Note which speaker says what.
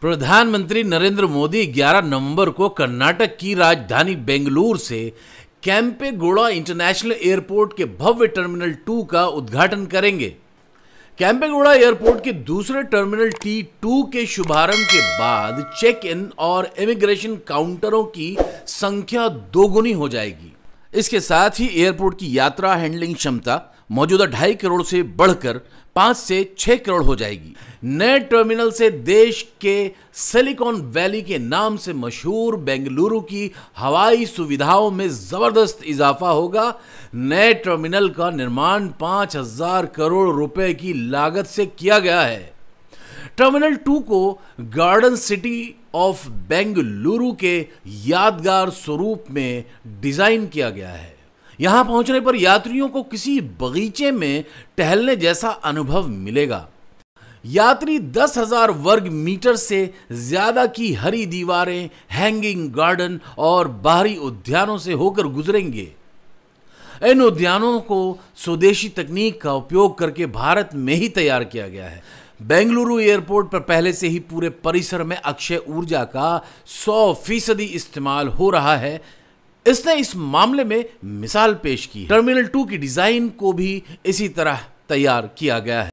Speaker 1: प्रधानमंत्री नरेंद्र मोदी 11 नवंबर को कर्नाटक की राजधानी बेंगलुरु से कैंपेगोड़ा इंटरनेशनल एयरपोर्ट के भव्य टर्मिनल टू का उद्घाटन करेंगे कैंपेगोड़ा एयरपोर्ट के दूसरे टर्मिनल टी टू के शुभारंभ के बाद चेक इन और इमिग्रेशन काउंटरों की संख्या दोगुनी हो जाएगी इसके साथ ही एयरपोर्ट की यात्रा हैंडलिंग क्षमता मौजूदा ढाई करोड़ से बढ़कर पांच से छह करोड़ हो जाएगी नए टर्मिनल से देश के सिलिकॉन वैली के नाम से मशहूर बेंगलुरु की हवाई सुविधाओं में ज़बरदस्त इजाफा होगा नए टर्मिनल का निर्माण पांच हजार करोड़ रुपए की लागत से किया गया है टर्मिनल टू को गार्डन सिटी ऑफ बेंगलुरु के यादगार स्वरूप में डिज़ाइन किया गया है यहां पहुंचने पर यात्रियों को किसी बगीचे में टहलने जैसा अनुभव मिलेगा यात्री दस हजार वर्ग मीटर से ज्यादा की हरी दीवारें हैंगिंग गार्डन और बाहरी उद्यानों से होकर गुजरेंगे इन उद्यानों को स्वदेशी तकनीक का उपयोग करके भारत में ही तैयार किया गया है बेंगलुरु एयरपोर्ट पर पहले से ही पूरे परिसर में अक्षय ऊर्जा का 100 फीसदी इस्तेमाल हो रहा है इसने इस मामले में मिसाल पेश की टर्मिनल टू की डिजाइन को भी इसी तरह तैयार किया गया है